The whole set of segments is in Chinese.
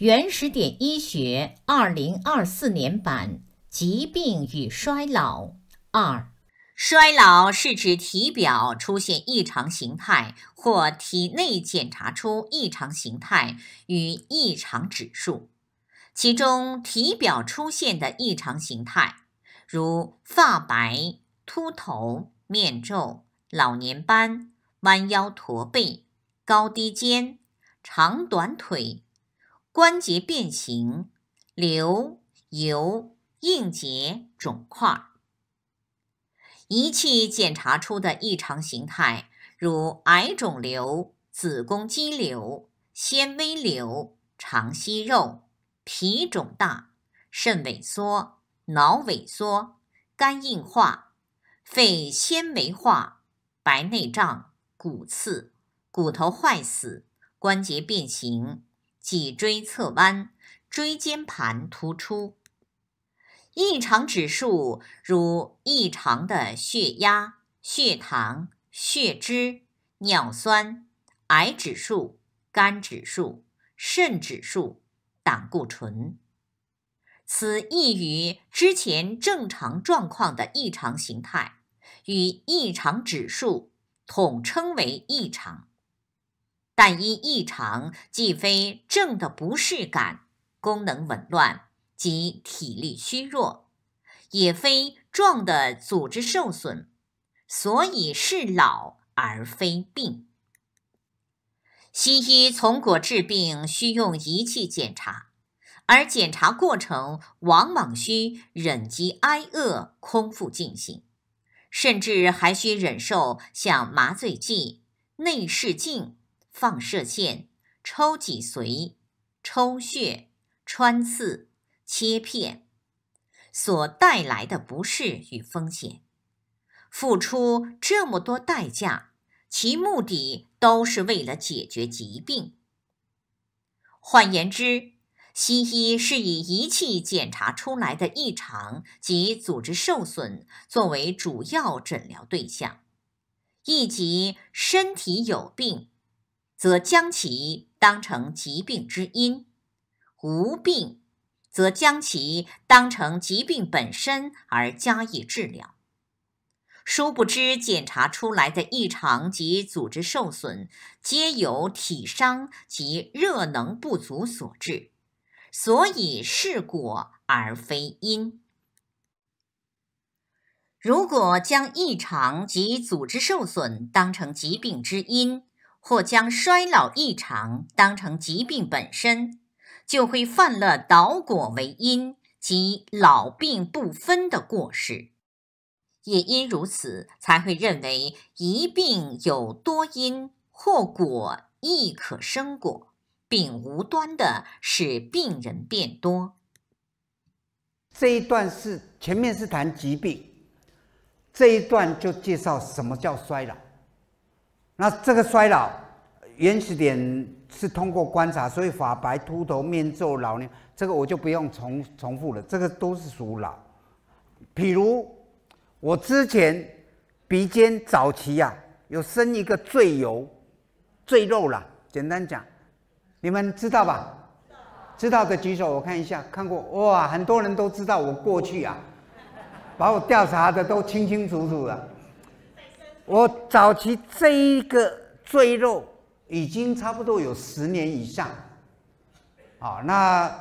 《原始点医学》二零二四年版，《疾病与衰老》二，衰老是指体表出现异常形态，或体内检查出异常形态与异常指数。其中，体表出现的异常形态，如发白、秃头、面皱、老年斑、弯腰驼背、高低肩、长短腿。关节变形、瘤、疣、硬结、肿块。仪器检查出的异常形态，如癌肿瘤、子宫肌瘤、纤维瘤、肠息肉、脾肿大、肾萎缩、脑萎缩、肝硬化、肺纤维化、白内障、骨刺、骨头坏死、关节变形。脊椎侧弯、椎间盘突出、异常指数，如异常的血压、血糖、血脂、尿酸、癌指数、肝指数、肾指数、胆固醇，此异于之前正常状况的异常形态与异常指数，统称为异常。但因异常既非正的不适感、功能紊乱及体力虚弱，也非状的组织受损，所以是老而非病。西医从果治病需用仪器检查，而检查过程往往需忍饥挨饿、空腹进行，甚至还需忍受像麻醉剂、内视镜。放射线、抽脊髓、抽血、穿刺、切片所带来的不适与风险，付出这么多代价，其目的都是为了解决疾病。换言之，西医是以仪器检查出来的异常及组织受损作为主要诊疗对象，以及身体有病。则将其当成疾病之因，无病则将其当成疾病本身而加以治疗。殊不知，检查出来的异常及组织受损，皆由体伤及热能不足所致，所以是果而非因。如果将异常及组织受损当成疾病之因，或将衰老异常当成疾病本身，就会犯了倒果为因及老病不分的过失。也因如此，才会认为一病有多因，或果亦可生果，并无端的使病人变多。这一段是前面是谈疾病，这一段就介绍什么叫衰老。那这个衰老原始点是通过观察，所以发白、秃头、面皱、老呢，这个我就不用重重复了。这个都是属老。比如我之前鼻尖早期呀，有生一个赘油、赘肉啦，简单讲，你们知道吧？知道的举手，我看一下。看过哇，很多人都知道我过去啊，把我调查的都清清楚楚的。我早期这一个赘肉已经差不多有十年以上，啊，那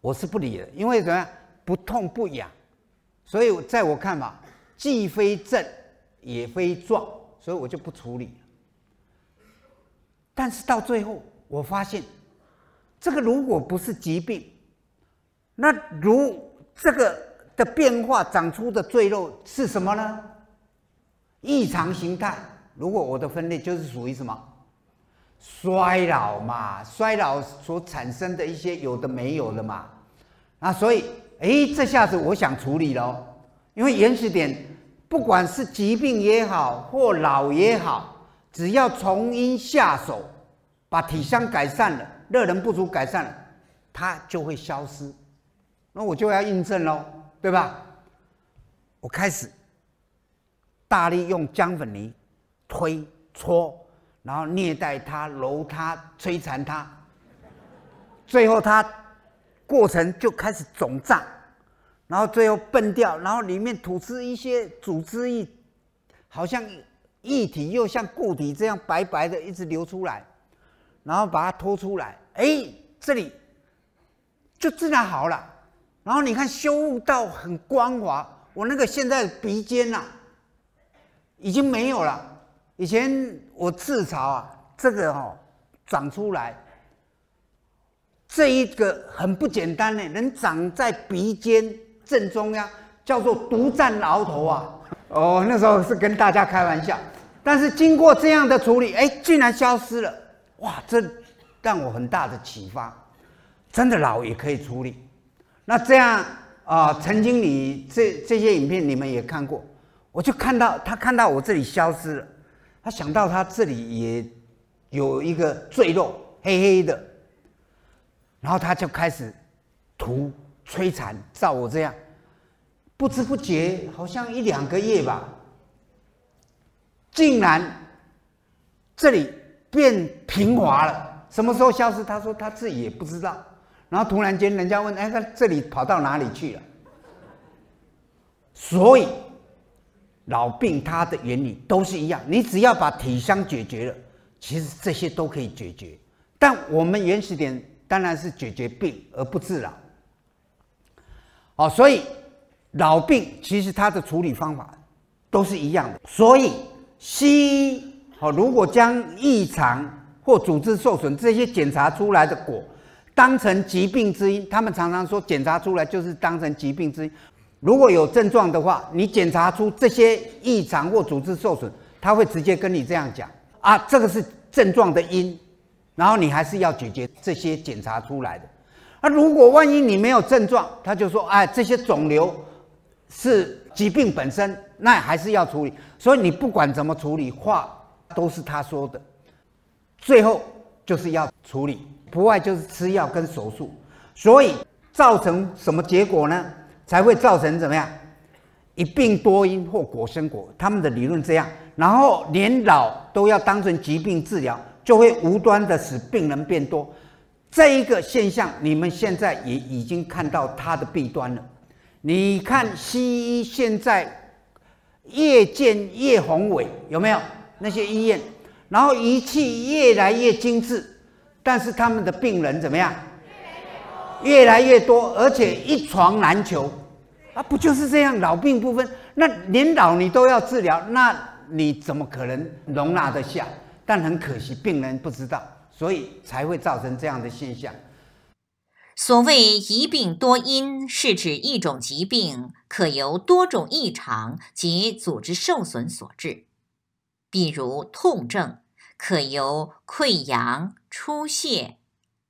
我是不理的，因为怎么样不痛不痒，所以在我看嘛，既非正也非壮，所以我就不处理。但是到最后，我发现这个如果不是疾病，那如这个的变化长出的赘肉是什么呢？异常形态，如果我的分类就是属于什么衰老嘛，衰老所产生的一些有的没有的嘛，那所以哎，这下子我想处理喽，因为原始点，不管是疾病也好，或老也好，只要从因下手，把体相改善了，热能不足改善了，它就会消失，那我就要印证喽，对吧？我开始。大力用姜粉泥推搓，然后虐待它、揉它、摧残它，最后它过程就开始肿胀，然后最后崩掉，然后里面吐出一些组织一，好像液体又像固体这样白白的一直流出来，然后把它拖出来，哎，这里就自然好了。然后你看修到很光滑，我那个现在鼻尖呐。已经没有了。以前我自嘲啊，这个哦长出来，这一个很不简单呢，能长在鼻尖正中央，叫做独占鳌头啊。哦，那时候是跟大家开玩笑。但是经过这样的处理，哎，竟然消失了。哇，这让我很大的启发。真的老也可以处理。那这样啊，曾经你这这些影片你们也看过。我就看到他看到我这里消失了，他想到他这里也有一个赘肉黑黑的，然后他就开始涂摧残，照我这样，不知不觉好像一两个月吧，竟然这里变平滑了。什么时候消失？他说他自己也不知道。然后突然间，人家问：“哎，他这里跑到哪里去了？”所以。老病它的原理都是一样，你只要把体伤解决了，其实这些都可以解决。但我们原始点当然是解决病而不治老。好，所以老病其实它的处理方法都是一样的。所以西医好，如果将异常或组织受损这些检查出来的果当成疾病之因，他们常常说检查出来就是当成疾病之因。如果有症状的话，你检查出这些异常或组织受损，他会直接跟你这样讲啊，这个是症状的因，然后你还是要解决这些检查出来的。那如果万一你没有症状，他就说，哎，这些肿瘤是疾病本身，那还是要处理。所以你不管怎么处理，话都是他说的，最后就是要处理，不外就是吃药跟手术。所以造成什么结果呢？才会造成怎么样？一病多因或果生果，他们的理论这样，然后年老都要当成疾病治疗，就会无端的使病人变多。这一个现象，你们现在也已经看到它的弊端了。你看西医现在越建越宏伟，有没有那些医院？然后仪器越来越精致，但是他们的病人怎么样？越来越多，而且一床难求。它不就是这样老病不分，那连老你都要治疗，那你怎么可能容纳得下？但很可惜，病人不知道，所以才会造成这样的现象。所谓“一病多因”，是指一种疾病可由多种异常及组织受损所致，比如痛症可由溃疡、出血、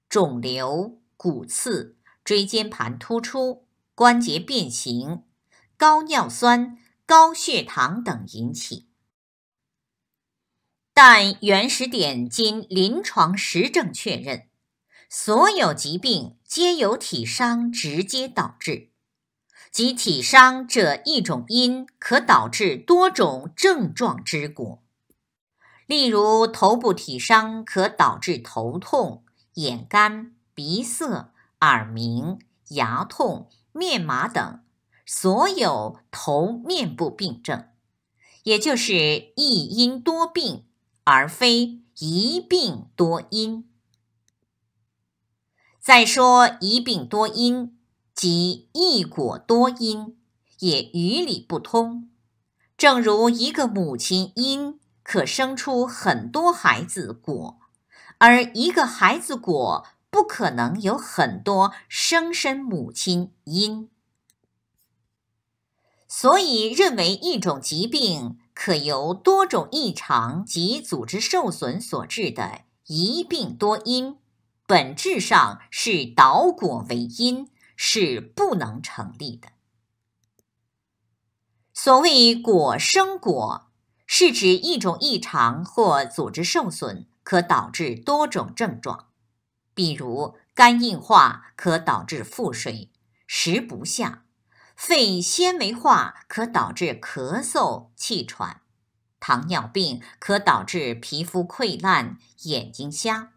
肿瘤、骨刺、椎间盘突出。关节变形、高尿酸、高血糖等引起，但原始点经临床实证确认，所有疾病皆由体伤直接导致，即体伤这一种因可导致多种症状之果。例如，头部体伤可导致头痛、眼干、鼻塞、耳鸣、牙痛。面麻等所有头面部病症，也就是一因多病，而非一病多因。再说一病多因，即一果多因，也于理不通。正如一个母亲因可生出很多孩子果，而一个孩子果。不可能有很多生身母亲因，所以认为一种疾病可由多种异常及组织受损所致的一病多因，本质上是导果为因，是不能成立的。所谓果生果，是指一种异常或组织受损可导致多种症状。比如，肝硬化可导致腹水、食不下；肺纤维化可导致咳嗽、气喘；糖尿病可导致皮肤溃烂、眼睛瞎；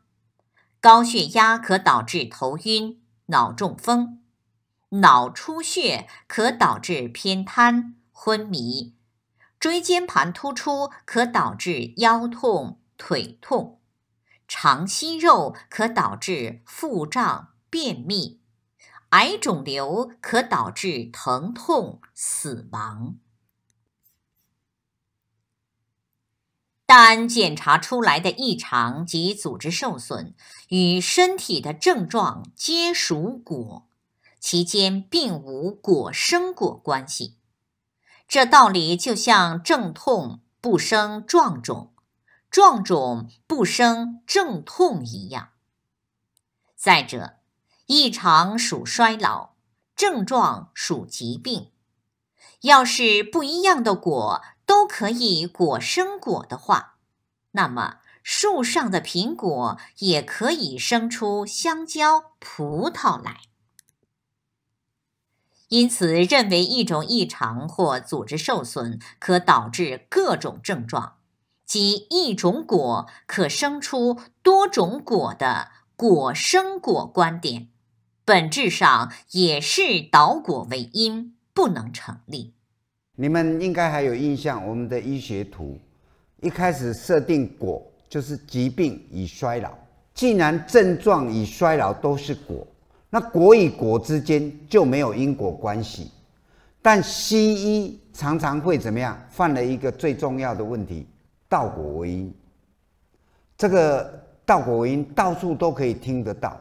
高血压可导致头晕、脑中风；脑出血可导致偏瘫、昏迷；椎间盘突出可导致腰痛、腿痛。肠息肉可导致腹胀、便秘；癌肿瘤可导致疼痛、死亡。但检查出来的异常及组织受损与身体的症状皆属果，其间并无果生果关系。这道理就像症痛不生壮肿。状肿不生症痛一样。再者，异常属衰老，症状属疾病。要是不一样的果都可以果生果的话，那么树上的苹果也可以生出香蕉、葡萄来。因此，认为一种异常或组织受损可导致各种症状。即一种果可生出多种果的果生果观点，本质上也是导果为因，不能成立。你们应该还有印象，我们的医学图一开始设定果就是疾病与衰老。既然症状与衰老都是果，那果与果之间就没有因果关系。但西医常常会怎么样？犯了一个最重要的问题。道果为因，这个道果为因到处都可以听得到。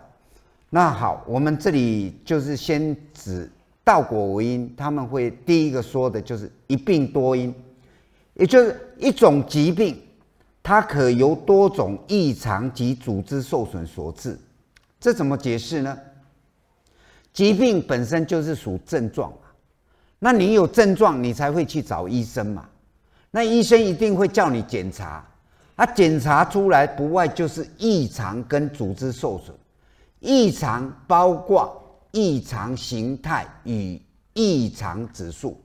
那好，我们这里就是先指道果为因，他们会第一个说的就是一病多因，也就是一种疾病，它可由多种异常及组织受损所致。这怎么解释呢？疾病本身就是属症状嘛，那你有症状，你才会去找医生嘛。那医生一定会叫你检查，他检查出来不外就是异常跟组织受损，异常包括异常形态与异常指数，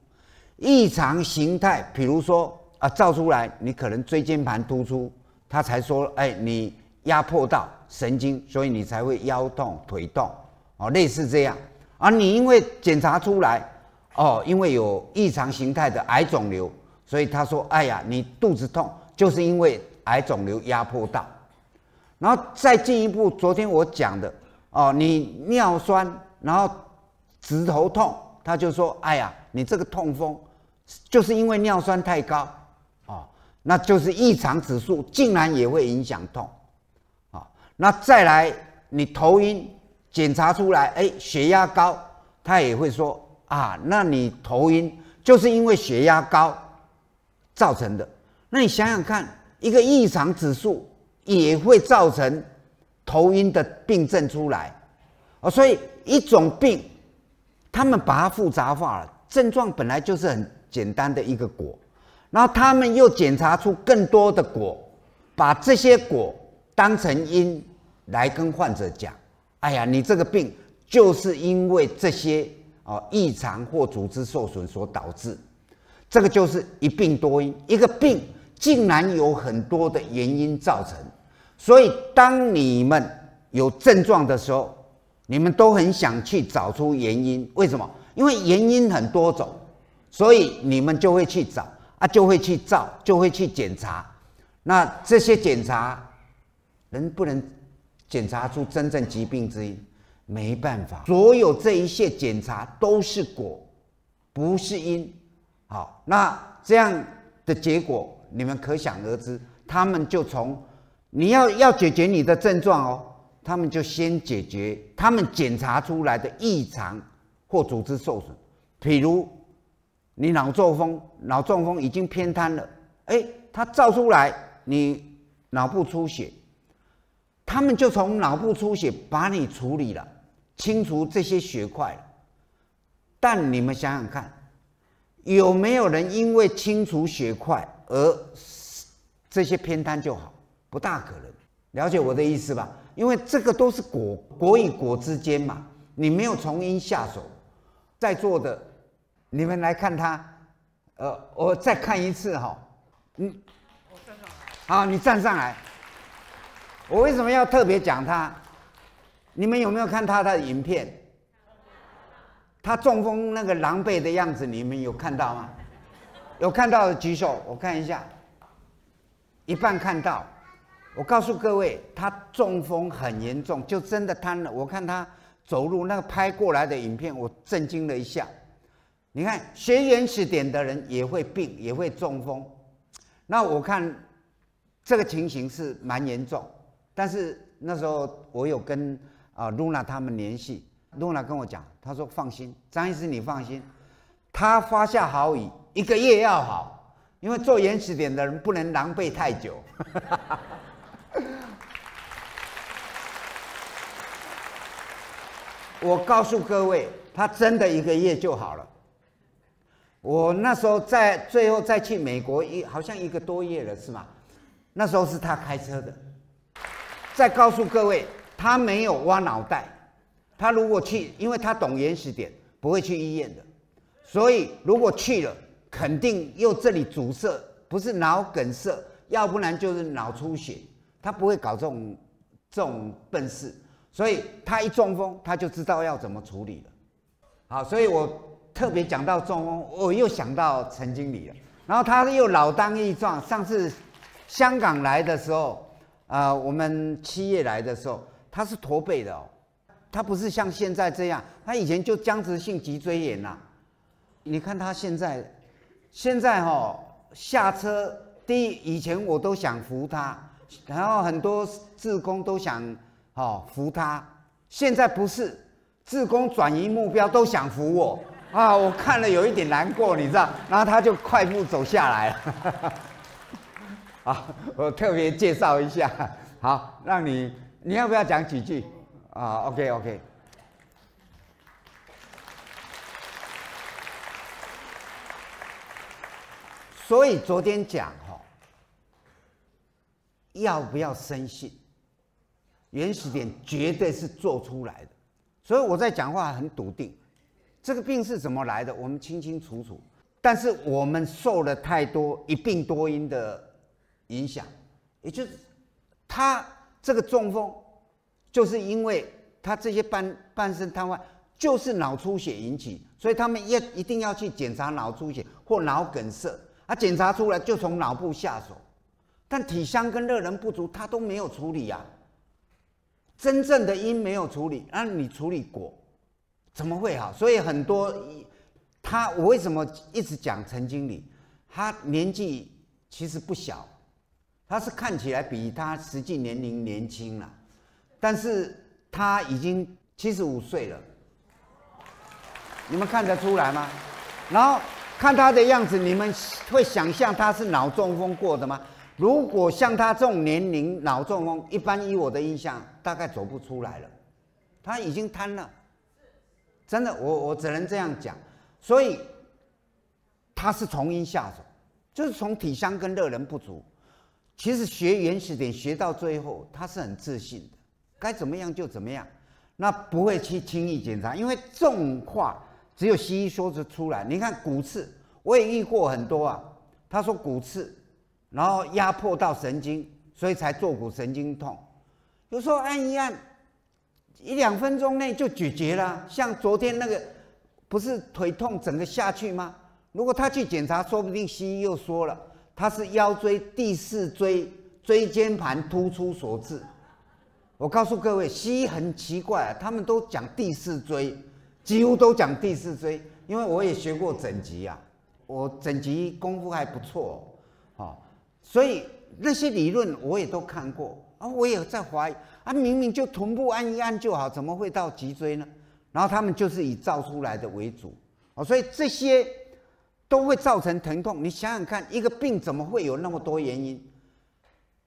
异常形态比如说啊照出来你可能椎间盘突出，他才说哎你压迫到神经，所以你才会腰痛腿痛哦类似这样，而你因为检查出来哦因为有异常形态的癌肿瘤。所以他说：“哎呀，你肚子痛，就是因为癌肿瘤压迫到。”然后再进一步，昨天我讲的哦，你尿酸，然后直头痛，他就说：“哎呀，你这个痛风，就是因为尿酸太高啊，那就是异常指数竟然也会影响痛啊。”那再来，你头晕，检查出来哎血压高，他也会说：“啊，那你头晕就是因为血压高。”造成的，那你想想看，一个异常指数也会造成头晕的病症出来，啊，所以一种病，他们把它复杂化了，症状本来就是很简单的一个果，然后他们又检查出更多的果，把这些果当成因来跟患者讲，哎呀，你这个病就是因为这些啊异常或组织受损所导致。这个就是一病多因，一个病竟然有很多的原因造成，所以当你们有症状的时候，你们都很想去找出原因。为什么？因为原因很多种，所以你们就会去找啊，就会去照，就会去检查。那这些检查，能不能检查出真正疾病之因？没办法，所有这一切检查都是果，不是因。好，那这样的结果你们可想而知。他们就从你要要解决你的症状哦，他们就先解决他们检查出来的异常或组织受损。比如你脑中风，脑中风已经偏瘫了，哎，他照出来你脑部出血，他们就从脑部出血把你处理了，清除这些血块。但你们想想看。有没有人因为清除血块而这些偏瘫就好？不大可能，了解我的意思吧？因为这个都是果果与果之间嘛，你没有从因下手。在座的，你们来看他，呃，我再看一次哈，你，我好，你站上来。我为什么要特别讲他？你们有没有看他他的影片？他中风那个狼狈的样子，你们有看到吗？有看到的举手，我看一下。一半看到，我告诉各位，他中风很严重，就真的瘫了。我看他走路那个拍过来的影片，我震惊了一下。你看学原始点的人也会病，也会中风。那我看这个情形是蛮严重，但是那时候我有跟啊露娜他们联系，露娜跟我讲。他说：“放心，张医师，你放心，他发下好语，一个月要好，因为做延始点的人不能狼狈太久。”我告诉各位，他真的一个月就好了。我那时候在最后再去美国一，好像一个多月了，是吗？那时候是他开车的。再告诉各位，他没有挖脑袋。他如果去，因为他懂原始点，不会去医院的。所以如果去了，肯定又这里阻塞，不是脑梗塞，要不然就是脑出血。他不会搞这种这种笨事。所以他一中风，他就知道要怎么处理了。好，所以我特别讲到中风，我又想到陈经理了。然后他又老当益壮。上次香港来的时候，啊，我们七月来的时候，他是驼背的哦。他不是像现在这样，他以前就僵直性脊椎炎呐。你看他现在，现在哈下车，第一以前我都想扶他，然后很多志工都想哦扶他，现在不是，志工转移目标都想扶我啊，我看了有一点难过，你知道？然后他就快步走下来了。啊，我特别介绍一下，好，让你你要不要讲几句？啊，OK，OK。所以昨天讲哈，要不要深信？原始点绝对是做出来的，所以我在讲话很笃定，这个病是怎么来的，我们清清楚楚。但是我们受了太多一病多因的影响，也就是他这个中风。就是因为他这些半半身瘫痪，就是脑出血引起，所以他们一一定要去检查脑出血或脑梗塞，啊，检查出来就从脑部下手，但体香跟热能不足他都没有处理啊，真正的因没有处理，那你处理果，怎么会好？所以很多他我为什么一直讲陈经理，他年纪其实不小，他是看起来比他实际年龄年轻了。但是他已经七十五岁了，你们看得出来吗？然后看他的样子，你们会想象他是脑中风过的吗？如果像他这种年龄，脑中风一般以我的印象，大概走不出来了。他已经瘫了，真的，我我只能这样讲。所以他是从阴下手，就是从体香跟热能不足。其实学原始点学到最后，他是很自信的。该怎么样就怎么样，那不会去轻易检查，因为重话只有西医说着出来。你看骨刺，我也遇过很多啊。他说骨刺，然后压迫到神经，所以才坐骨神经痛。有时候按一按，一两分钟内就解决了。像昨天那个，不是腿痛整个下去吗？如果他去检查，说不定西医又说了，他是腰椎第四椎椎间盘突出所致。我告诉各位，西医很奇怪，他们都讲第四椎，几乎都讲第四椎，因为我也学过整脊啊，我整脊功夫还不错，哦，所以那些理论我也都看过啊，我也在怀疑啊，明明就臀部按一按就好，怎么会到脊椎呢？然后他们就是以造出来的为主，哦，所以这些都会造成疼痛。你想想看，一个病怎么会有那么多原因？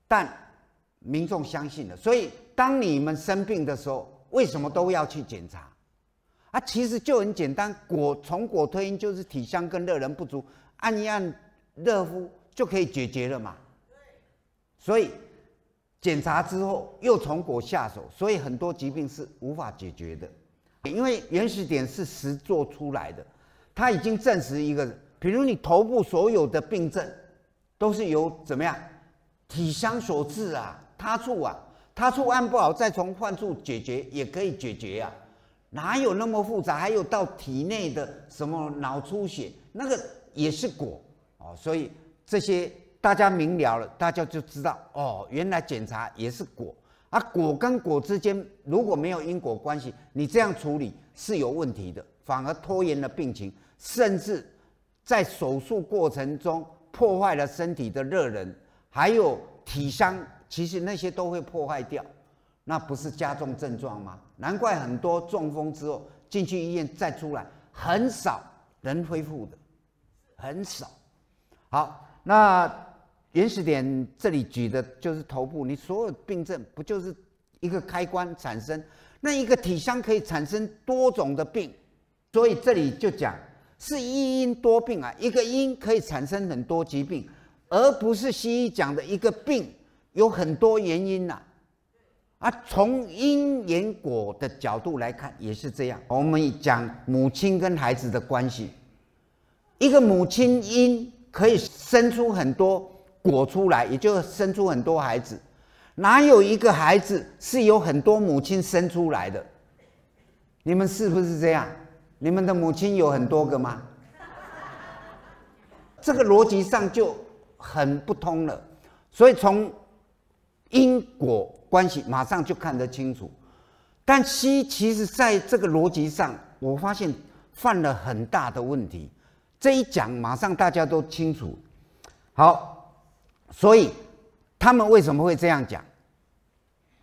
但民众相信了，所以。当你们生病的时候，为什么都要去检查？啊，其实就很简单，果从果推因，就是体香跟热能不足，按一按热敷就可以解决了嘛。所以检查之后又从果下手，所以很多疾病是无法解决的，因为原始点是实做出来的，它已经证实一个，比如你头部所有的病症，都是由怎么样体香所致啊，他处啊。他处按不好，再从患处解决也可以解决呀，哪有那么复杂？还有到体内的什么脑出血，那个也是果哦。所以这些大家明了了，大家就知道哦，原来检查也是果啊。果跟果之间如果没有因果关系，你这样处理是有问题的，反而拖延了病情，甚至在手术过程中破坏了身体的热能，还有体伤。其实那些都会破坏掉，那不是加重症状吗？难怪很多中风之后进去医院再出来，很少能恢复的，很少。好，那原始点这里举的就是头部，你所有病症不就是一个开关产生？那一个体腔可以产生多种的病，所以这里就讲是一因多病啊，一个因可以产生很多疾病，而不是西医讲的一个病。有很多原因呐，啊，从因缘果的角度来看，也是这样。我们讲母亲跟孩子的关系，一个母亲因可以生出很多果出来，也就生出很多孩子。哪有一个孩子是有很多母亲生出来的？你们是不是这样？你们的母亲有很多个吗？这个逻辑上就很不通了。所以从因果关系马上就看得清楚，但西其实在这个逻辑上，我发现犯了很大的问题。这一讲马上大家都清楚，好，所以他们为什么会这样讲？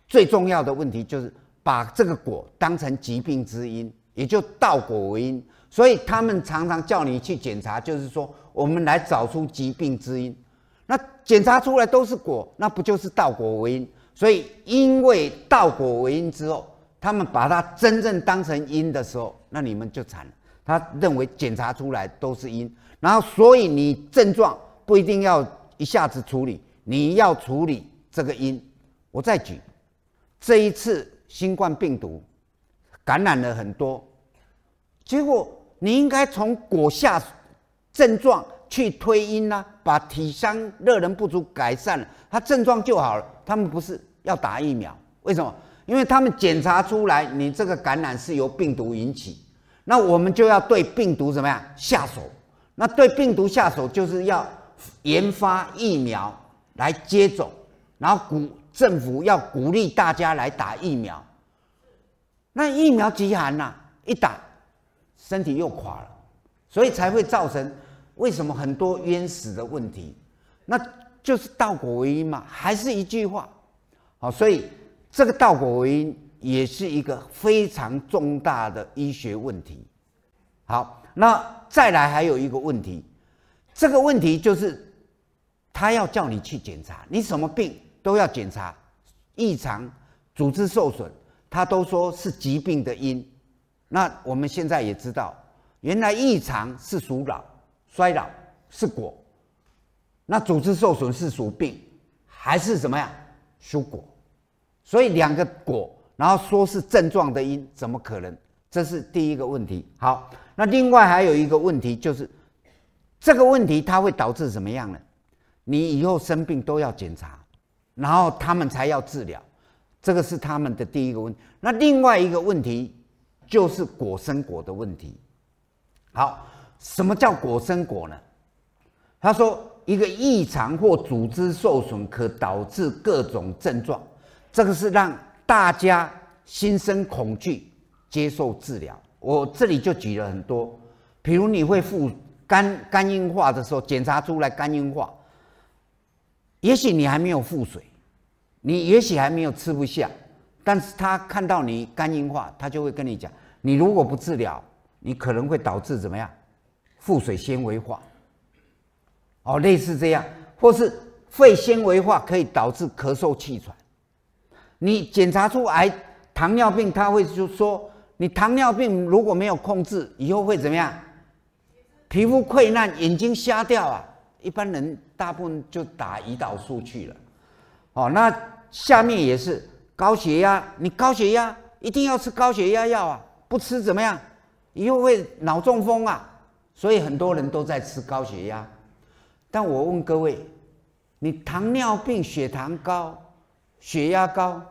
最重要的问题就是把这个果当成疾病之因，也就倒果为因。所以他们常常叫你去检查，就是说我们来找出疾病之因。那检查出来都是果，那不就是道果为因？所以因为道果为因之后，他们把它真正当成因的时候，那你们就惨了。他认为检查出来都是因，然后所以你症状不一定要一下子处理，你要处理这个因。我再举这一次新冠病毒感染了很多，结果你应该从果下症状。去推阴呐，把体香热能不足改善了，他症状就好了。他们不是要打疫苗？为什么？因为他们检查出来你这个感染是由病毒引起，那我们就要对病毒怎么样下手？那对病毒下手就是要研发疫苗来接种，然后鼓政府要鼓励大家来打疫苗。那疫苗极寒呐，一打身体又垮了，所以才会造成。为什么很多冤死的问题？那就是道果为因嘛，还是一句话，好，所以这个道果为因也是一个非常重大的医学问题。好，那再来还有一个问题，这个问题就是他要叫你去检查，你什么病都要检查，异常组织受损，他都说是疾病的因。那我们现在也知道，原来异常是属老。衰老是果，那组织受损是属病，还是什么呀？属果，所以两个果，然后说是症状的因，怎么可能？这是第一个问题。好，那另外还有一个问题就是，这个问题它会导致什么样呢？你以后生病都要检查，然后他们才要治疗，这个是他们的第一个问题。那另外一个问题就是果生果的问题。好。什么叫果生果呢？他说，一个异常或组织受损可导致各种症状，这个是让大家心生恐惧，接受治疗。我这里就举了很多，比如你会腹肝肝硬化的时候，检查出来肝硬化，也许你还没有腹水，你也许还没有吃不下，但是他看到你肝硬化，他就会跟你讲，你如果不治疗，你可能会导致怎么样？腹水纤维化，哦，类似这样，或是肺纤维化可以导致咳嗽、气喘。你检查出癌、糖尿病，他会就说：你糖尿病如果没有控制，以后会怎么样？皮肤溃烂、眼睛瞎掉啊！一般人大部分就打胰岛素去了。哦，那下面也是高血压，你高血压一定要吃高血压药啊，不吃怎么样？以后会脑中风啊。所以很多人都在吃高血压，但我问各位，你糖尿病、血糖高、血压高，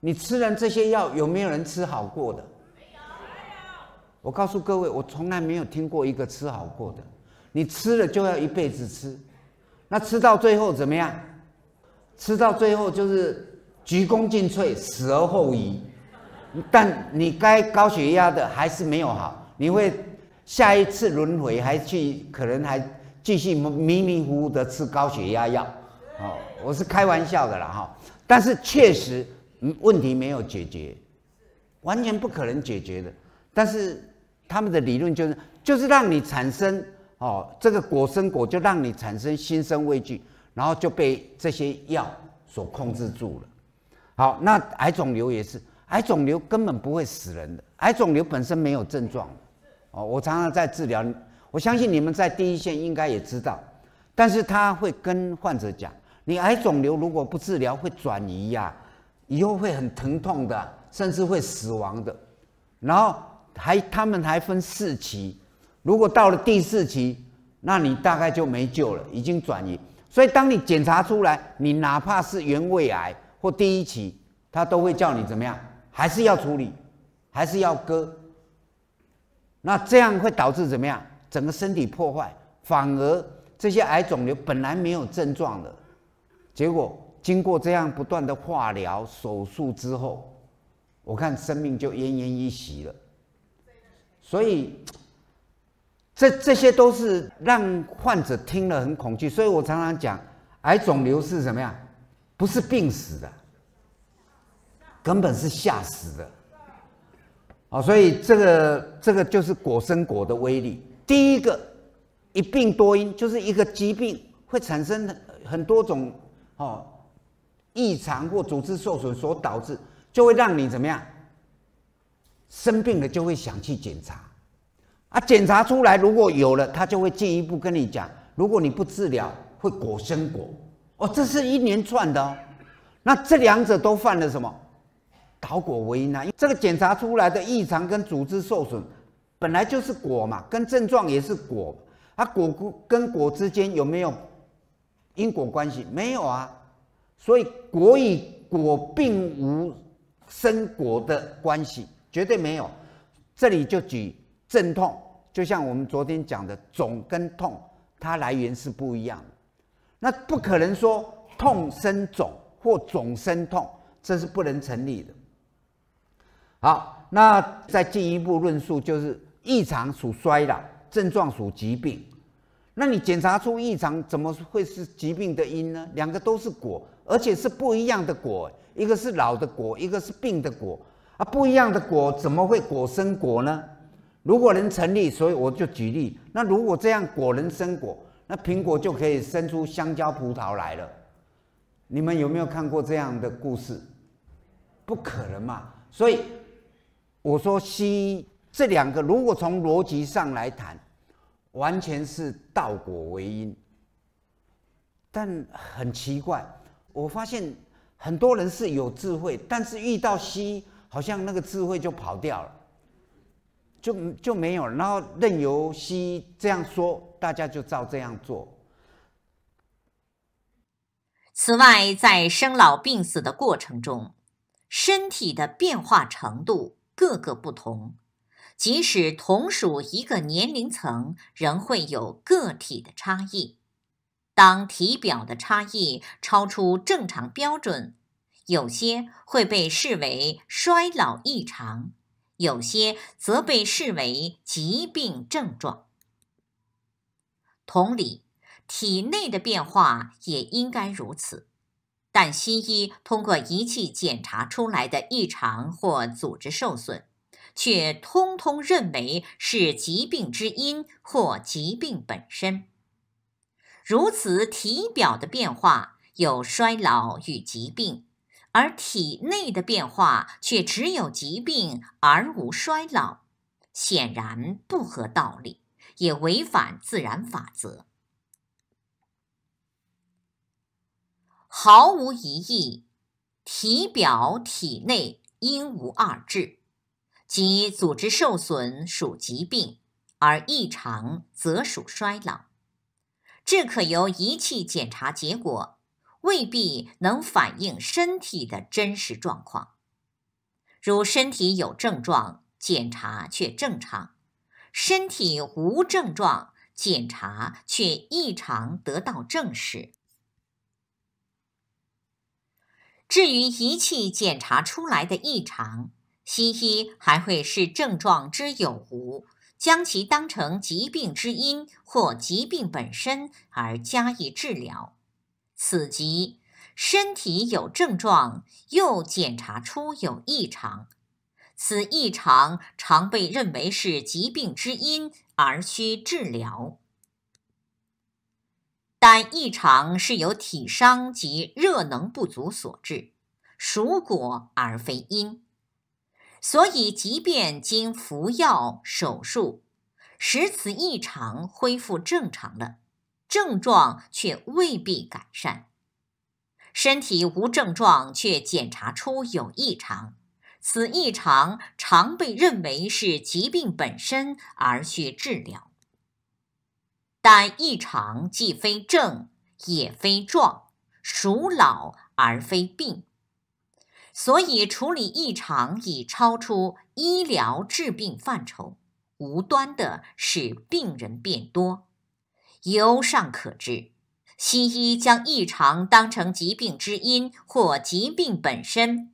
你吃了这些药有没有人吃好过的？没有，没有。我告诉各位，我从来没有听过一个吃好过的。你吃了就要一辈子吃，那吃到最后怎么样？吃到最后就是鞠躬尽瘁，死而后已。但你该高血压的还是没有好，你会。下一次轮回还去，可能还继续迷迷糊糊的吃高血压药，哦，我是开玩笑的啦哈，但是确实问题没有解决，完全不可能解决的。但是他们的理论就是，就是让你产生哦，这个果生果就让你产生心生畏惧，然后就被这些药所控制住了。好，那癌肿瘤也是，癌肿瘤根本不会死人的，癌肿瘤本身没有症状。哦，我常常在治疗，我相信你们在第一线应该也知道，但是他会跟患者讲：你癌肿瘤如果不治疗会转移呀，以后会很疼痛的，甚至会死亡的。然后还他们还分四期，如果到了第四期，那你大概就没救了，已经转移。所以当你检查出来，你哪怕是原位癌或第一期，他都会叫你怎么样，还是要处理，还是要割。那这样会导致怎么样？整个身体破坏，反而这些癌肿瘤本来没有症状的，结果经过这样不断的化疗、手术之后，我看生命就奄奄一息了。所以，这这些都是让患者听了很恐惧。所以我常常讲，癌肿瘤是什么呀？不是病死的，根本是吓死的。啊，所以这个这个就是果生果的威力。第一个，一病多因，就是一个疾病会产生很多种哦异常或组织受损所导致，就会让你怎么样生病了就会想去检查啊，检查出来如果有了，他就会进一步跟你讲，如果你不治疗，会果生果哦，这是一连串的。哦。那这两者都犯了什么？导果为因啊，这个检查出来的异常跟组织受损，本来就是果嘛，跟症状也是果，啊果跟果之间有没有因果关系？没有啊，所以果与果并无生果的关系，绝对没有。这里就举阵痛，就像我们昨天讲的肿跟痛，它来源是不一样的，那不可能说痛生肿或肿生痛，这是不能成立的。好，那再进一步论述，就是异常属衰老，症状属疾病。那你检查出异常，怎么会是疾病的因呢？两个都是果，而且是不一样的果，一个是老的果，一个是病的果啊，不一样的果怎么会果生果呢？如果能成立，所以我就举例，那如果这样果能生果，那苹果就可以生出香蕉、葡萄来了。你们有没有看过这样的故事？不可能嘛，所以。我说：西这两个，如果从逻辑上来谈，完全是道果为因。但很奇怪，我发现很多人是有智慧，但是遇到西，好像那个智慧就跑掉了，就就没有了。然后任由西这样说，大家就照这样做。此外，在生老病死的过程中，身体的变化程度。各个不同，即使同属一个年龄层，仍会有个体的差异。当体表的差异超出正常标准，有些会被视为衰老异常，有些则被视为疾病症状。同理，体内的变化也应该如此。但西医通过仪器检查出来的异常或组织受损，却通通认为是疾病之因或疾病本身。如此体表的变化有衰老与疾病，而体内的变化却只有疾病而无衰老，显然不合道理，也违反自然法则。毫无疑义，体表、体内因无二致，即组织受损属疾病，而异常则属衰老。这可由仪器检查结果未必能反映身体的真实状况，如身体有症状，检查却正常；身体无症状，检查却异常，得到证实。至于仪器检查出来的异常，西医还会视症状之有无，将其当成疾病之因或疾病本身而加以治疗。此即身体有症状，又检查出有异常，此异常常被认为是疾病之因而需治疗。但异常是由体伤及热能不足所致，属果而非因，所以即便经服药、手术使此异常恢复正常了，症状却未必改善。身体无症状却检查出有异常，此异常常被认为是疾病本身而需治疗。但异常既非症也非状，属老而非病，所以处理异常已超出医疗治病范畴，无端的使病人变多。由上可知，西医将异常当成疾病之因或疾病本身，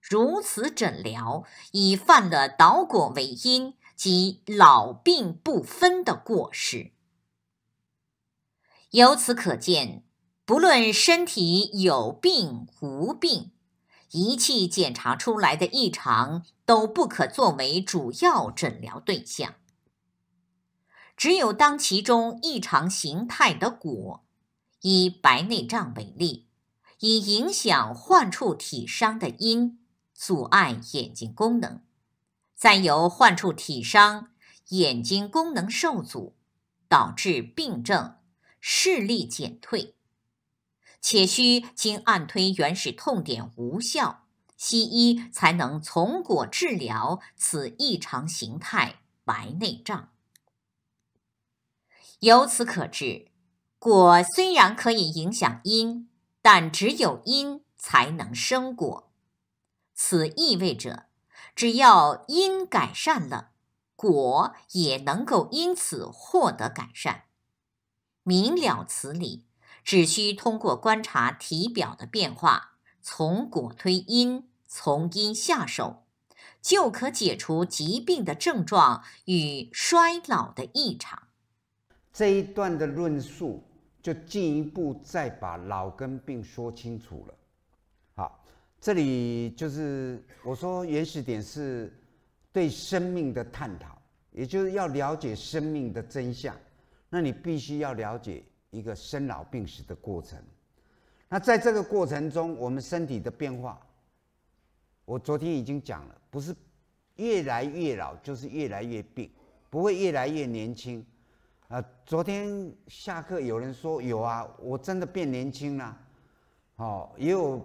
如此诊疗已犯了倒果为因及老病不分的过失。由此可见，不论身体有病无病，仪器检查出来的异常都不可作为主要诊疗对象。只有当其中异常形态的果，以白内障为例，以影响患处体伤的因，阻碍眼睛功能，再由患处体伤、眼睛功能受阻，导致病症。视力减退，且需经按推原始痛点无效，西医才能从果治疗此异常形态白内障。由此可知，果虽然可以影响因，但只有因才能生果。此意味着，只要因改善了，果也能够因此获得改善。明了此理，只需通过观察体表的变化，从果推因，从因下手，就可解除疾病的症状与衰老的异常。这一段的论述，就进一步再把老跟病说清楚了。好，这里就是我说原始点是，对生命的探讨，也就是要了解生命的真相。那你必须要了解一个生老病死的过程。那在这个过程中，我们身体的变化，我昨天已经讲了，不是越来越老，就是越来越病，不会越来越年轻。啊，昨天下课有人说有啊，我真的变年轻了，哦，也有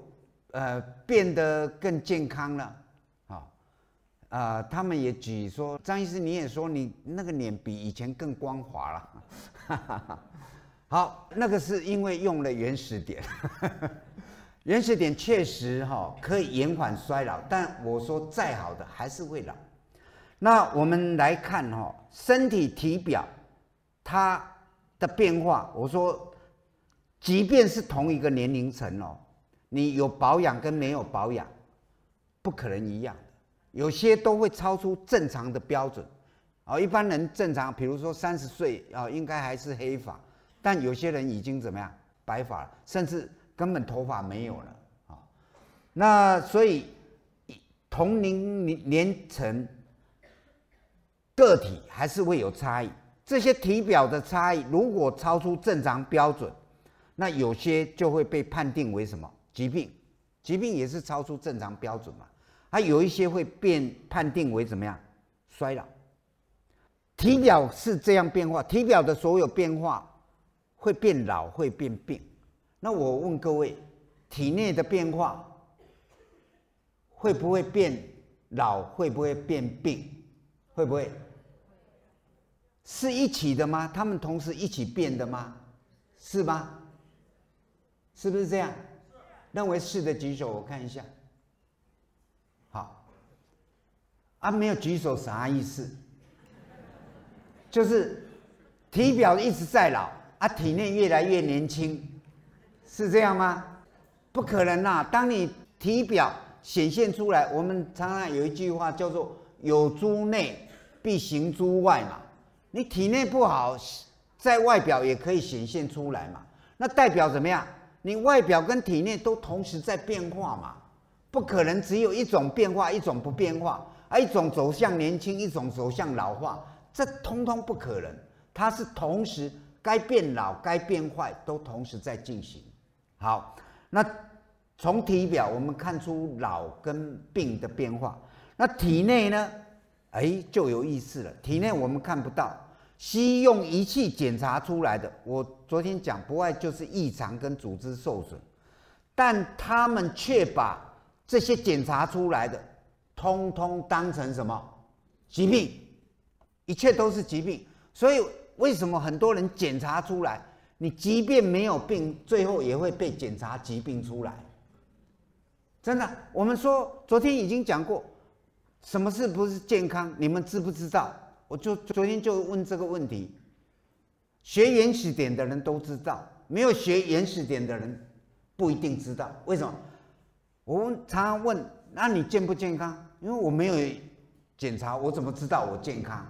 呃变得更健康了。呃，他们也举说张医师，你也说你那个脸比以前更光滑了。好，那个是因为用了原始点，原始点确实哈可以延缓衰老，但我说再好的还是会老。那我们来看哈身体体表它的变化，我说即便是同一个年龄层哦，你有保养跟没有保养不可能一样。有些都会超出正常的标准，啊，一般人正常，比如说三十岁啊，应该还是黑发，但有些人已经怎么样白发了，甚至根本头发没有了啊。那所以同龄年年成个体还是会有差异。这些体表的差异如果超出正常标准，那有些就会被判定为什么疾病？疾病也是超出正常标准嘛？还有一些会变，判定为怎么样衰老？体表是这样变化，体表的所有变化会变老，会变病。那我问各位，体内的变化会不会变老？会不会变病？会不会是一起的吗？他们同时一起变的吗？是吗？是不是这样？认为是的举手，我看一下。啊，没有举手啥意思？就是体表一直在老，啊，体内越来越年轻，是这样吗？不可能啊！当你体表显现出来，我们常常有一句话叫做“有诸内必行诸外”嘛。你体内不好，在外表也可以显现出来嘛。那代表怎么样？你外表跟体内都同时在变化嘛，不可能只有一种变化，一种不变化。一种走向年轻，一种走向老化，这通通不可能。它是同时该变老、该变坏都同时在进行。好，那从体表我们看出老跟病的变化，那体内呢？哎，就有意思了。体内我们看不到，西用仪器检查出来的。我昨天讲，不外就是异常跟组织受损，但他们却把这些检查出来的。通通当成什么疾病？一切都是疾病，所以为什么很多人检查出来，你即便没有病，最后也会被检查疾病出来？真的，我们说昨天已经讲过，什么是不是健康？你们知不知道？我就昨天就问这个问题。学原始点的人都知道，没有学原始点的人不一定知道。为什么？我常问，那你健不健康？因为我没有检查，我怎么知道我健康？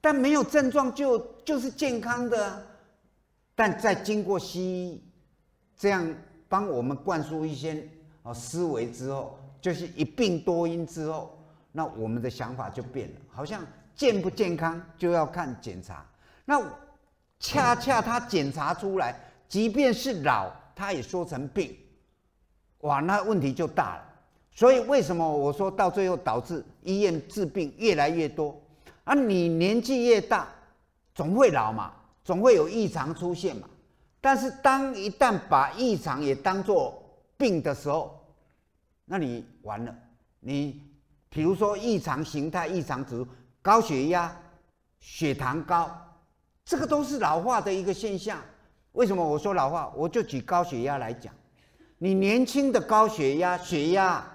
但没有症状就就是健康的，但在经过西医这样帮我们灌输一些哦思维之后，就是一病多因之后，那我们的想法就变了，好像健不健康就要看检查。那恰恰他检查出来，即便是老，他也说成病，哇，那问题就大了。所以为什么我说到最后导致医院治病越来越多？啊，你年纪越大，总会老嘛，总会有异常出现嘛。但是当一旦把异常也当作病的时候，那你完了。你比如说异常形态、异常值、高血压、血糖高，这个都是老化的一个现象。为什么我说老化？我就举高血压来讲，你年轻的高血压血压。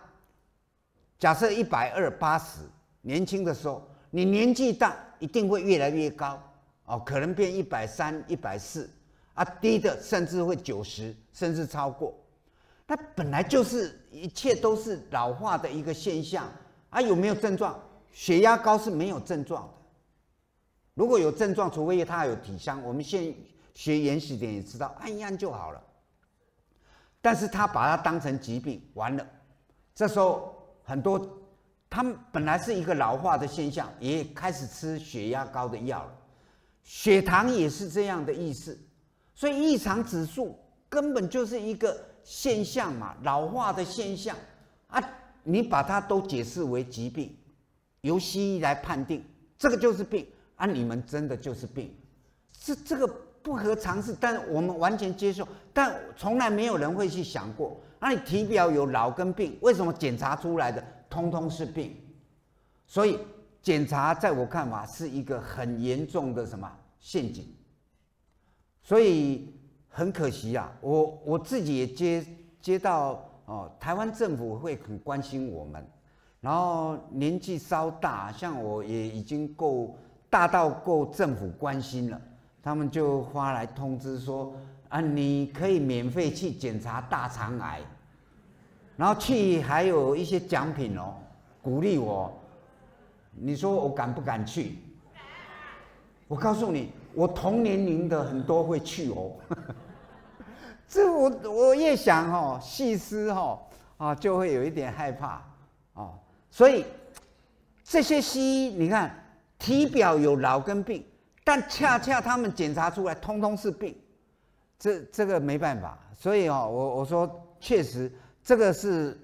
假设一百二八十，年轻的时候，你年纪大，一定会越来越高哦，可能变一百三、一百四啊，低的甚至会九十，甚至超过。那本来就是一切都是老化的一个现象啊，有没有症状？血压高是没有症状的，如果有症状，除非他有体香，我们现学延禧点也知道，按一按就好了。但是他把它当成疾病，完了，这时候。很多，他们本来是一个老化的现象，也开始吃血压高的药了，血糖也是这样的意思，所以异常指数根本就是一个现象嘛，老化的现象啊，你把它都解释为疾病，由西医来判定，这个就是病啊，你们真的就是病，这这个不合常试，但我们完全接受，但从来没有人会去想过。那你体表有老跟病，为什么检查出来的通通是病？所以检查在我看法是一个很严重的什么陷阱？所以很可惜啊，我我自己也接接到哦，台湾政府会很关心我们，然后年纪稍大，像我也已经够大到够政府关心了，他们就发来通知说。啊，你可以免费去检查大肠癌，然后去还有一些奖品哦，鼓励我。你说我敢不敢去？我告诉你，我同年龄的很多会去哦。这我我越想哈，细思哈啊，就会有一点害怕哦。所以这些西医，你看体表有老根病，但恰恰他们检查出来，通通是病。这这个没办法，所以哦，我我说确实这个是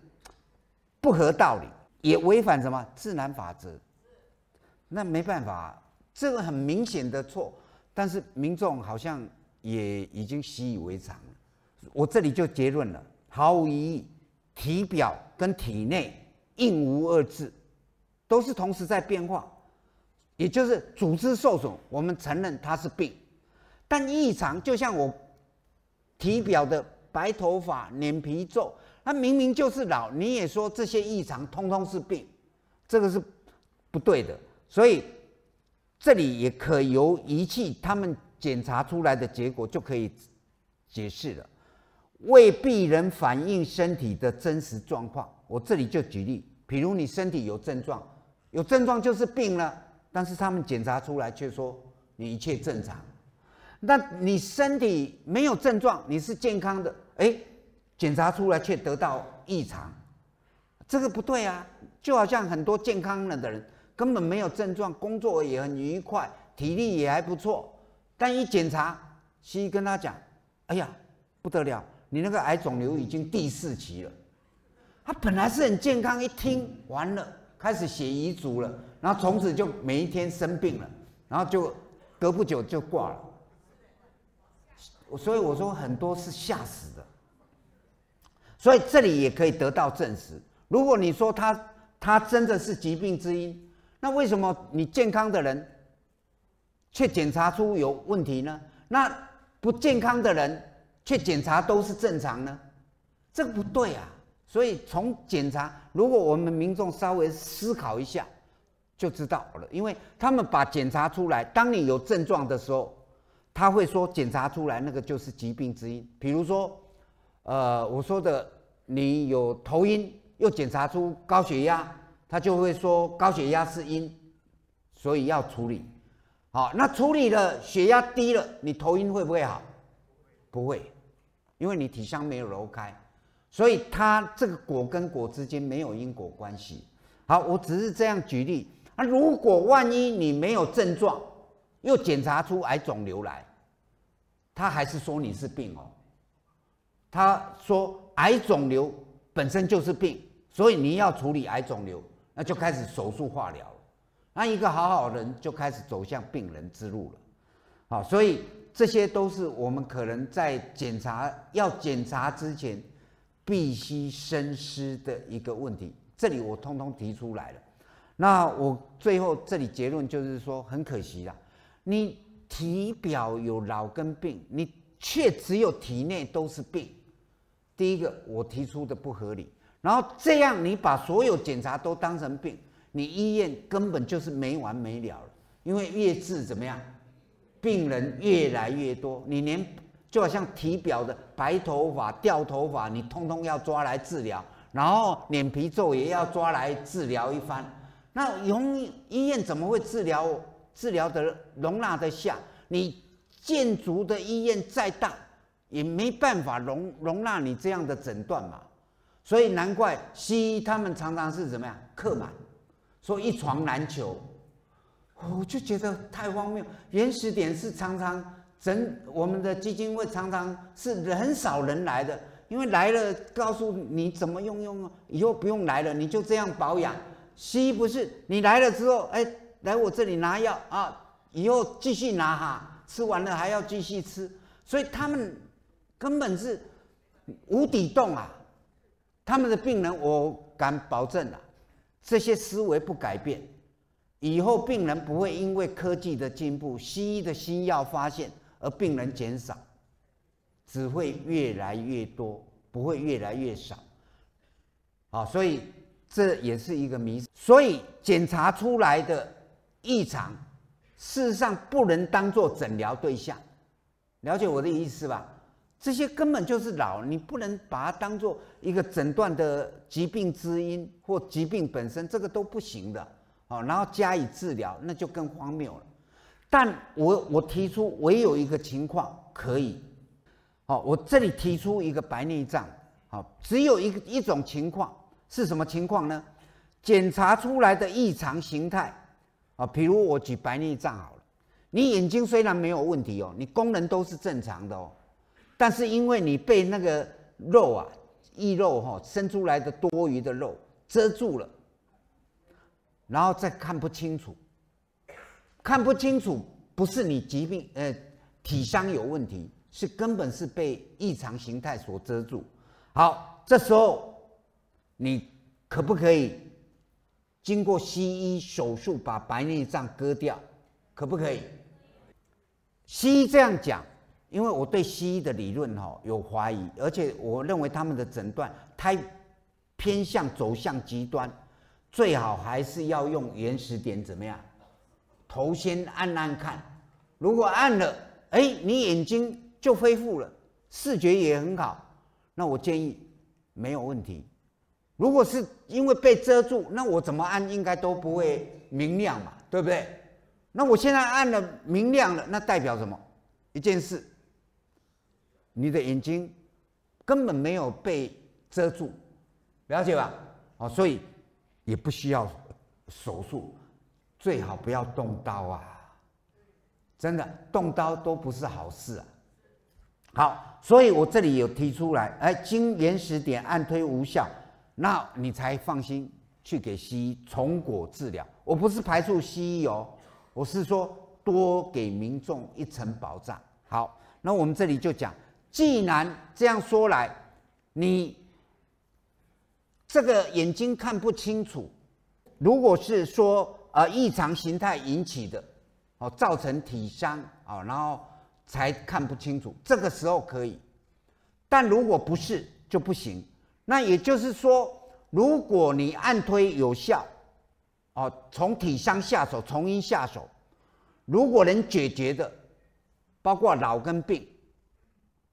不合道理，也违反什么自然法则。那没办法，这个很明显的错，但是民众好像也已经习以为常了。我这里就结论了，毫无疑义，体表跟体内应无二致，都是同时在变化，也就是组织受损，我们承认它是病，但异常就像我。体表的白头发、脸皮皱，他明明就是老，你也说这些异常通通是病，这个是不对的。所以这里也可由仪器他们检查出来的结果就可以解释了，未必能反映身体的真实状况。我这里就举例，比如你身体有症状，有症状就是病了，但是他们检查出来却说你一切正常。那你身体没有症状，你是健康的，哎，检查出来却得到异常，这个不对啊！就好像很多健康的人，根本没有症状，工作也很愉快，体力也还不错，但一检查，西医跟他讲：“哎呀，不得了，你那个癌肿瘤已经第四期了。”他本来是很健康，一听完了，开始写遗嘱了，然后从此就每一天生病了，然后就隔不久就挂了。所以我说很多是吓死的，所以这里也可以得到证实。如果你说他他真的是疾病之因，那为什么你健康的人却检查出有问题呢？那不健康的人却检查都是正常呢？这个不对啊！所以从检查，如果我们民众稍微思考一下，就知道了，因为他们把检查出来，当你有症状的时候。他会说，检查出来那个就是疾病之因，比如说，呃，我说的你有头晕，又检查出高血压，他就会说高血压是因，所以要处理。好，那处理了血压低了，你头晕会不会好？不会，因为你体香没有揉开，所以它这个果跟果之间没有因果关系。好，我只是这样举例。那如果万一你没有症状，又检查出癌肿瘤来？他还是说你是病哦，他说癌肿瘤本身就是病，所以你要处理癌肿瘤，那就开始手术化疗那一个好好人就开始走向病人之路了，好，所以这些都是我们可能在检查要检查之前必须深思的一个问题，这里我通通提出来了，那我最后这里结论就是说很可惜啦，你。体表有老跟病，你却只有体内都是病。第一个我提出的不合理，然后这样你把所有检查都当成病，你医院根本就是没完没了了。因为越治怎么样，病人越来越多，你连就好像体表的白头发、掉头发，你通通要抓来治疗，然后脸皮皱也要抓来治疗一番，那容医院怎么会治疗？治疗的容纳得下你建筑的医院再大也没办法容容纳你这样的诊断嘛，所以难怪西医他们常常是怎么样客满，说一床难求，我就觉得太荒谬。原始点是常常整我们的基金会常常是很少人来的，因为来了告诉你怎么用用，以后不用来了你就这样保养。西医不是你来了之后，哎。来我这里拿药啊！以后继续拿哈，吃完了还要继续吃，所以他们根本是无底洞啊！他们的病人，我敢保证啊，这些思维不改变，以后病人不会因为科技的进步、西医的新药发现而病人减少，只会越来越多，不会越来越少。啊，所以这也是一个迷。所以检查出来的。异常，事实上不能当做诊疗对象，了解我的意思吧？这些根本就是老，你不能把它当做一个诊断的疾病之因或疾病本身，这个都不行的。哦，然后加以治疗，那就更荒谬了。但我我提出，唯有一个情况可以，哦，我这里提出一个白内障，哦，只有一一种情况是什么情况呢？检查出来的异常形态。啊，比如我举白内障好了，你眼睛虽然没有问题哦，你功能都是正常的哦，但是因为你被那个肉啊、异肉哈生出来的多余的肉遮住了，然后再看不清楚，看不清楚不是你疾病呃体香有问题，是根本是被异常形态所遮住。好，这时候你可不可以？经过西医手术把白内障割掉，可不可以？西医这样讲，因为我对西医的理论哈有怀疑，而且我认为他们的诊断太偏向走向极端，最好还是要用原始点怎么样？头先按按看，如果按了，哎，你眼睛就恢复了，视觉也很好，那我建议没有问题。如果是因为被遮住，那我怎么按应该都不会明亮嘛，对不对？那我现在按了明亮了，那代表什么？一件事，你的眼睛根本没有被遮住，了解吧？好，所以也不需要手术，最好不要动刀啊！真的动刀都不是好事啊。好，所以我这里有提出来，哎，经延迟点按推无效。那你才放心去给西医从果治疗。我不是排除西医哦，我是说多给民众一层保障。好，那我们这里就讲，既然这样说来，你这个眼睛看不清楚，如果是说呃异常形态引起的，哦，造成体伤啊，然后才看不清楚，这个时候可以；但如果不是就不行。那也就是说，如果你按推有效，哦，从体相下手，从医下手，如果能解决的，包括老跟病，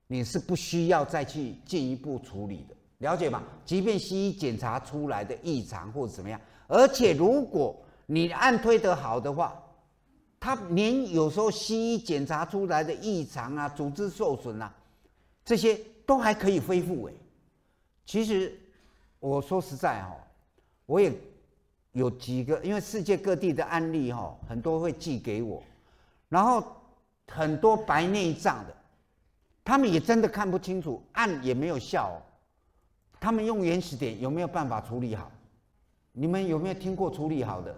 你是不需要再去进一步处理的，了解吗？即便西医检查出来的异常或者怎么样，而且如果你按推得好的话，他连有时候西医检查出来的异常啊，组织受损啊，这些都还可以恢复哎。其实我说实在哈，我也有几个，因为世界各地的案例哈，很多会寄给我，然后很多白内障的，他们也真的看不清楚，按也没有效，哦，他们用原始点有没有办法处理好？你们有没有听过处理好的？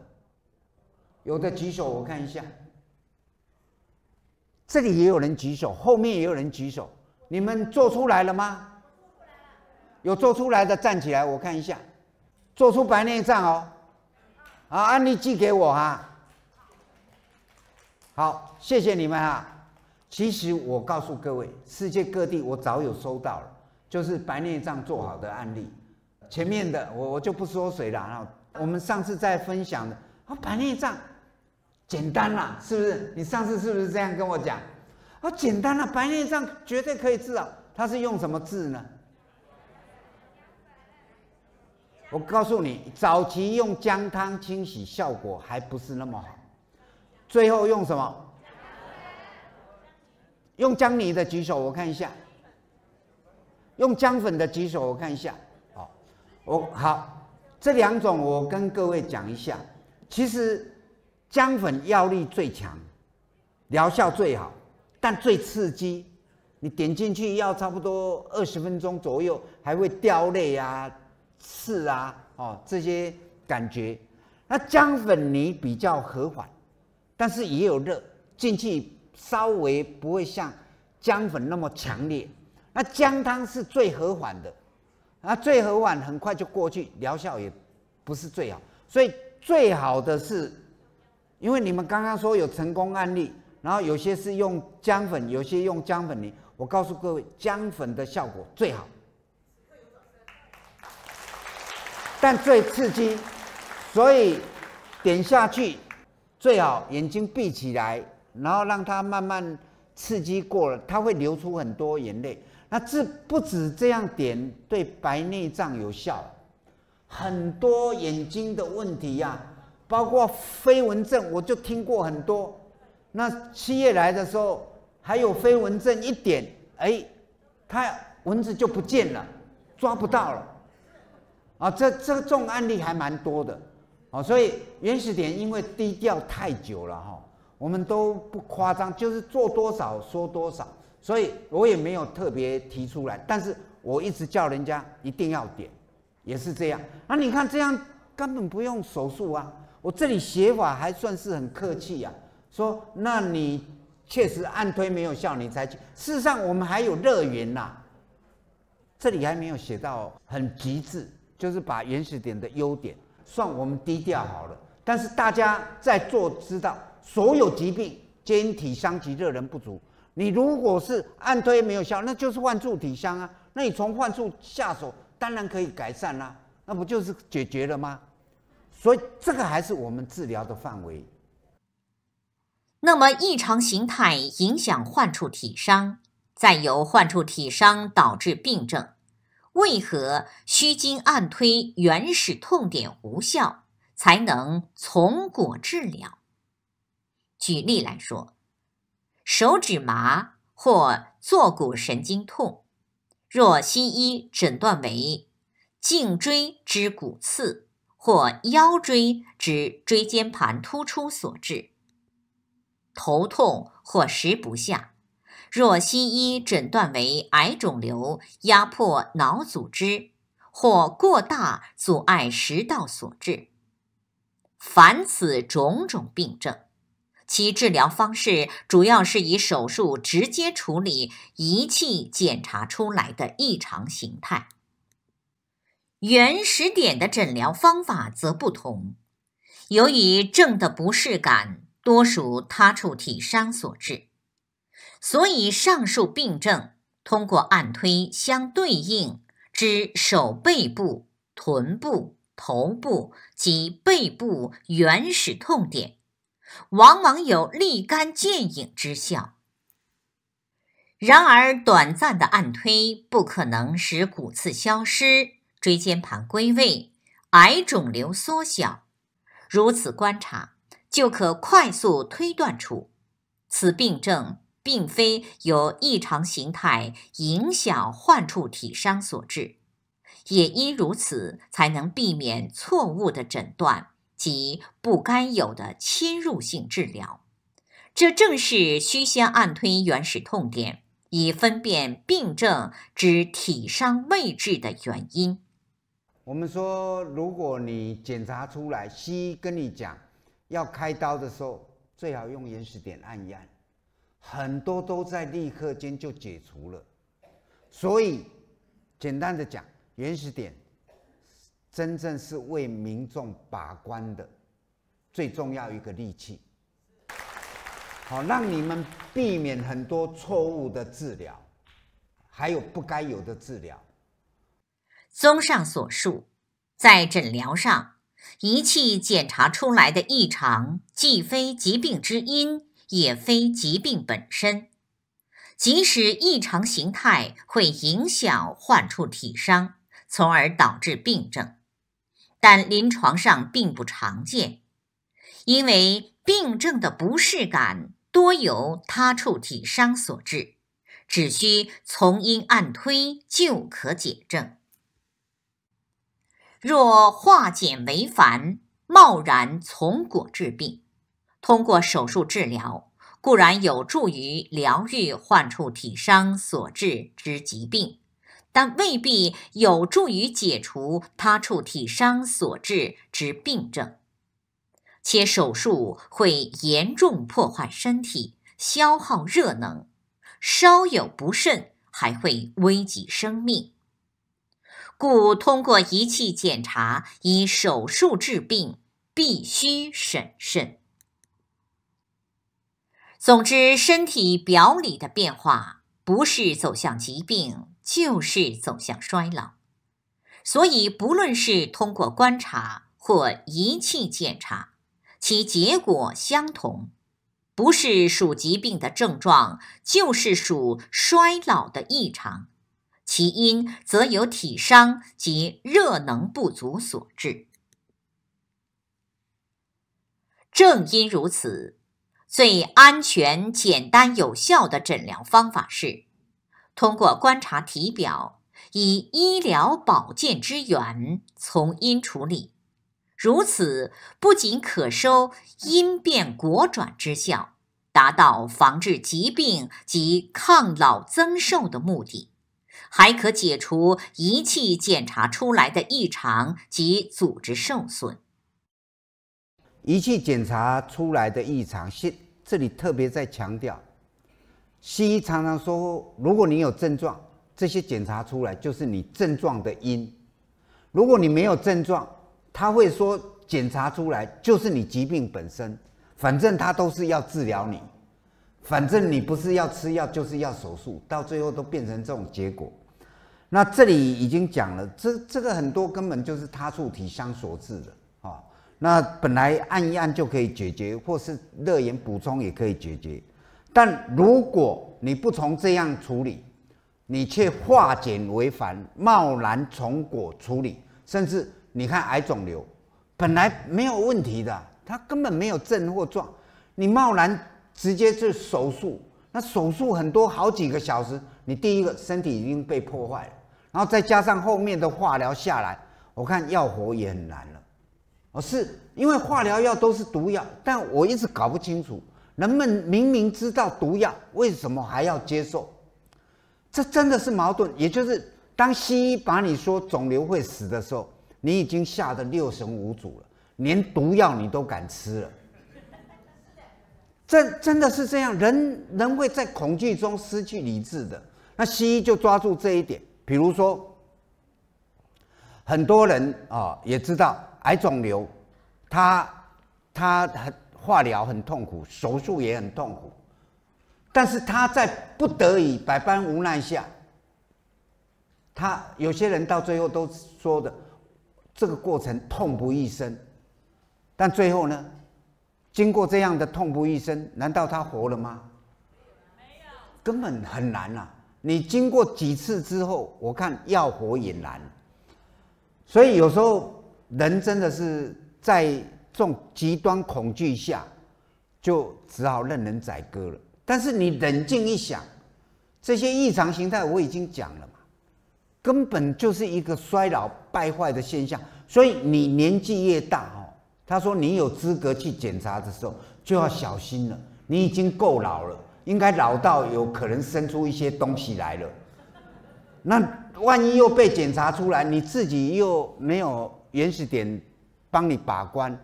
有的举手，我看一下。这里也有人举手，后面也有人举手，你们做出来了吗？有做出来的站起来，我看一下，做出白内障哦，啊，案例寄给我啊。好，谢谢你们啊。其实我告诉各位，世界各地我早有收到了，就是白内障做好的案例。前面的我我就不说谁了啊。我们上次在分享的啊，白内障简单了，是不是？你上次是不是这样跟我讲？啊，简单了，白内障绝对可以治啊。它是用什么治呢？我告诉你，早期用姜汤清洗效果还不是那么好，最后用什么？用姜泥的举手，我看一下。用姜粉的举手，我看一下。哦，我好这两种，我跟各位讲一下。其实姜粉药力最强，疗效最好，但最刺激。你点进去要差不多二十分钟左右，还会掉泪啊。刺啊，哦，这些感觉。那姜粉泥比较和缓，但是也有热，进去稍微不会像姜粉那么强烈。那姜汤是最和缓的，啊，最和缓很快就过去，疗效也不是最好。所以最好的是，因为你们刚刚说有成功案例，然后有些是用姜粉，有些用姜粉泥。我告诉各位，姜粉的效果最好。但最刺激，所以点下去最好眼睛闭起来，然后让它慢慢刺激过了，它会流出很多眼泪。那这不止这样点对白内障有效，很多眼睛的问题呀，包括飞蚊症，我就听过很多。那七月来的时候还有飞蚊症，一点哎，它蚊子就不见了，抓不到了。啊，这这个重种案例还蛮多的，哦，所以原始点因为低调太久了哈，我们都不夸张，就是做多少说多少，所以我也没有特别提出来，但是我一直叫人家一定要点，也是这样。那你看这样根本不用手术啊，我这里写法还算是很客气呀，说那你确实按推没有效，你才去。事实上我们还有热源呐，这里还没有写到很极致。就是把原始点的优点算我们低调好了，但是大家在做知道，所有疾病皆因体伤及热人不足。你如果是按推没有效，那就是患处体伤啊。那你从患处下手，当然可以改善啦，那不就是解决了吗？所以这个还是我们治疗的范围。那么异常形态影响患处体伤，再由患处体伤导致病症。为何需经按推原始痛点无效，才能从果治疗？举例来说，手指麻或坐骨神经痛，若西医诊断为颈椎之骨刺或腰椎之椎间盘突出所致，头痛或食不下。若西医诊断为癌肿瘤压迫脑组织或过大阻碍食道所致，凡此种种病症，其治疗方式主要是以手术直接处理仪器检查出来的异常形态。原始点的诊疗方法则不同，由于症的不适感多属他处体伤所致。所以，上述病症通过按推相对应之手背部、臀部、头部及背部原始痛点，往往有立竿见影之效。然而，短暂的按推不可能使骨刺消失、椎间盘归位、癌肿瘤缩小。如此观察，就可快速推断出此病症。并非由异常形态影响患处体伤所致，也因如此才能避免错误的诊断及不该有的侵入性治疗。这正是需先按推原始痛点，以分辨病症之体伤位置的原因。我们说，如果你检查出来，西医跟你讲要开刀的时候，最好用原始点按一按。很多都在立刻间就解除了，所以简单的讲，原始点真正是为民众把关的最重要一个利器，好让你们避免很多错误的治疗，还有不该有的治疗。综上所述，在诊疗上，仪器检查出来的异常，既非疾病之因。也非疾病本身，即使异常形态会影响患处体伤，从而导致病症，但临床上并不常见，因为病症的不适感多由他处体伤所致，只需从因按推就可解症。若化简为繁，贸然从果治病。通过手术治疗固然有助于疗愈患处体伤所致之疾病，但未必有助于解除他处体伤所致之病症。且手术会严重破坏身体，消耗热能，稍有不慎还会危及生命。故通过仪器检查以手术治病，必须审慎。总之，身体表里的变化不是走向疾病，就是走向衰老。所以，不论是通过观察或仪器检查，其结果相同，不是属疾病的症状，就是属衰老的异常。其因则由体伤及热能不足所致。正因如此。最安全、简单、有效的诊疗方法是通过观察体表，以医疗保健之源，从因处理。如此不仅可收因变果转之效，达到防治疾病及抗老增寿的目的，还可解除仪器检查出来的异常及组织受损。仪器检查出来的异常，西这里特别在强调，西医常常说，如果你有症状，这些检查出来就是你症状的因；如果你没有症状，他会说检查出来就是你疾病本身。反正他都是要治疗你，反正你不是要吃药，就是要手术，到最后都变成这种结果。那这里已经讲了，这这个很多根本就是他处体相所致的。那本来按一按就可以解决，或是热盐补充也可以解决，但如果你不从这样处理，你却化简为繁，贸然从果处理，甚至你看癌肿瘤本来没有问题的，它根本没有症或状，你贸然直接去手术，那手术很多好几个小时，你第一个身体已经被破坏了，然后再加上后面的化疗下来，我看要活也很难了。不是因为化疗药都是毒药，但我一直搞不清楚，人们明明知道毒药，为什么还要接受？这真的是矛盾。也就是当西医把你说肿瘤会死的时候，你已经吓得六神无主了，连毒药你都敢吃了。这真的是这样，人人会在恐惧中失去理智的。那西医就抓住这一点，比如说，很多人啊也知道。癌肿瘤，他他很化疗很痛苦，手术也很痛苦，但是他在不得已、百般无奈下，他有些人到最后都说的，这个过程痛不欲生，但最后呢，经过这样的痛不欲生，难道他活了吗？没有，根本很难呐！你经过几次之后，我看要活也难，所以有时候。人真的是在这种极端恐惧下，就只好任人宰割了。但是你冷静一想，这些异常形态我已经讲了嘛，根本就是一个衰老败坏的现象。所以你年纪越大，哦，他说你有资格去检查的时候就要小心了。你已经够老了，应该老到有可能生出一些东西来了。那万一又被检查出来，你自己又没有。原始点，帮你把关，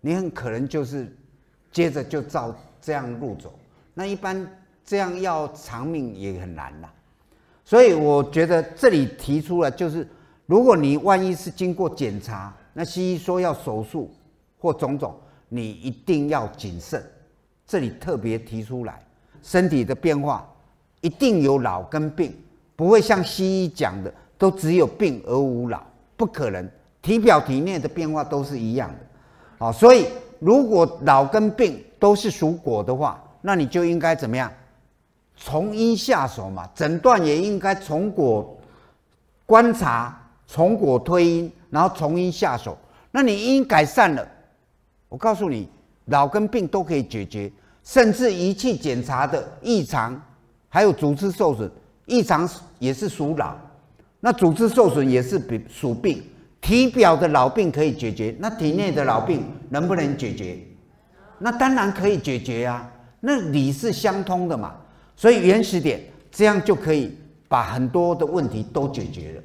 你很可能就是接着就照这样路走，那一般这样要长命也很难了。所以我觉得这里提出了，就是如果你万一是经过检查，那西医说要手术或种种，你一定要谨慎。这里特别提出来，身体的变化一定有老跟病，不会像西医讲的都只有病而无老，不可能。体表体内的变化都是一样的，好，所以如果脑跟病都是属果的话，那你就应该怎么样？从因下手嘛。诊断也应该从果观察，从果推因，然后从因下手。那你因改善了，我告诉你，脑跟病都可以解决，甚至仪器检查的异常，还有组织受损异常也是属脑，那组织受损也是比属病。体表的老病可以解决，那体内的老病能不能解决？那当然可以解决呀。那理是相通的嘛，所以原始点这样就可以把很多的问题都解决了。